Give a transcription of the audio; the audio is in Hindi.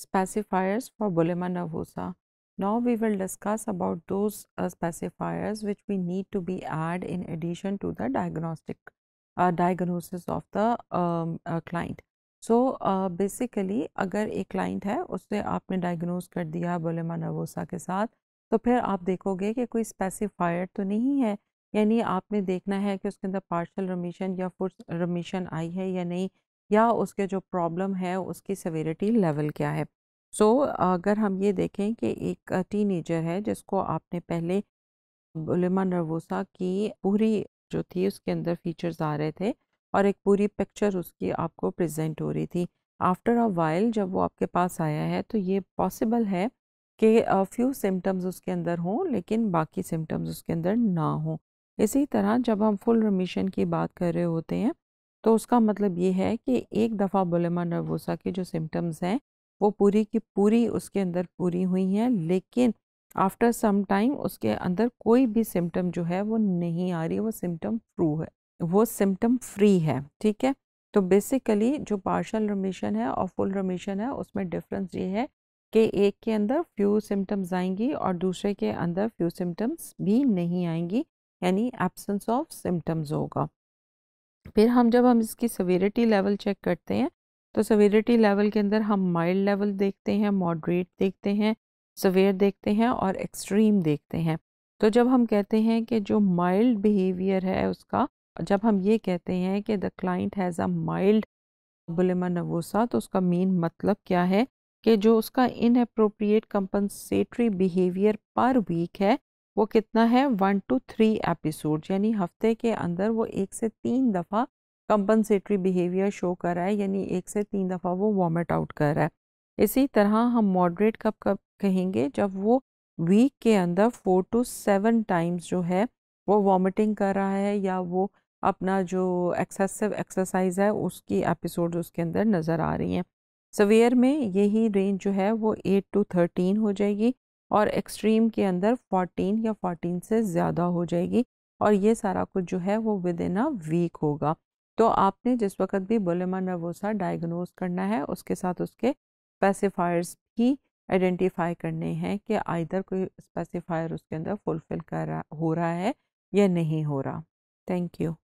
specifiers for Bulimia nervosa. Now we will discuss about those uh, specifiers which we need to be add in addition to the diagnostic uh, diagnosis of the um, uh, client. so uh, basically agar एक client hai usse aapne diagnose kar diya बोलेमा nervosa ke sath to phir aap dekhoge ki koi specifier to nahi hai yani aapne dekhna hai ki uske andar partial remission ya full remission aayi hai ya nahi या उसके जो प्रॉब्लम है उसकी सवेरिटी लेवल क्या है सो so, अगर हम ये देखें कि एक टीनेजर है जिसको आपने पहले बुलिमा नर्वोसा की पूरी जो थी उसके अंदर फीचर्स आ रहे थे और एक पूरी पिक्चर उसकी आपको प्रेजेंट हो रही थी आफ्टर अ वाइल जब वो आपके पास आया है तो ये पॉसिबल है कि फ्यू सिम्टम्स उसके अंदर हों लेकिन बाकी सिम्टम्स उसके अंदर ना हों इसी तरह जब हम फुल रिमीशन की बात कर रहे होते हैं तो उसका मतलब ये है कि एक दफ़ा बुलेमा नर्वोसा के जो सिम्टम्स हैं वो पूरी की पूरी उसके अंदर पूरी हुई हैं लेकिन आफ्टर सम टाइम उसके अंदर कोई भी सिम्टम जो है वो नहीं आ रही वो सिम्टम फ्रू है वो सिम्टम फ्री है ठीक है तो बेसिकली जो पार्शल रमेशन है और फुल रमेशन है उसमें डिफरेंस ये है कि एक के अंदर फ्यू सिम्टम्स आएंगी और दूसरे के अंदर फ्यू सिम्टम्स भी नहीं आएंगी यानी एब्सेंस ऑफ सिम्टम्स होगा फिर हम जब हम इसकी सवेरिटी लेवल चेक करते हैं तो सवेरिटी लेवल के अंदर हम माइल्ड लेवल देखते हैं मॉडरेट देखते हैं सवेयर देखते हैं और एक्सट्रीम देखते हैं तो जब हम कहते हैं कि जो माइल्ड बिहेवियर है उसका जब हम ये कहते हैं कि the client has a mild bulimia nervosa तो उसका मेन मतलब क्या है कि जो उसका इनअप्रोप्रिएट कंपनसेटरी बिहेवियर पर वीक है वो कितना है वन टू थ्री एपिसोड यानी हफ्ते के अंदर वो एक से तीन दफ़ा कंपनसेटरी बिहेवियर शो कर रहा है यानी एक से तीन दफ़ा वो वॉमिट आउट कर रहा है इसी तरह हम मॉडरेट कब कब कहेंगे जब वो वीक के अंदर फोर टू सेवन टाइम्स जो है वो वॉमिटिंग कर रहा है या वो अपना जो एक्सेसिव एक्सरसाइज है उसकी एपिसोड उसके अंदर नज़र आ रही हैं सवेयर में यही रेंज जो है वो एट टू थर्टीन हो जाएगी और एक्सट्रीम के अंदर 14 या 14 से ज़्यादा हो जाएगी और ये सारा कुछ जो है वो विद इन अ वीक होगा तो आपने जिस वक्त भी बोलेमा नर्वोसा डायग्नोज करना है उसके साथ उसके स्पेसिफायर्स भी आइडेंटिफाई करने हैं कि आइधर कोई स्पेसिफायर उसके अंदर फुलफिल कर रहा हो रहा है या नहीं हो रहा थैंक यू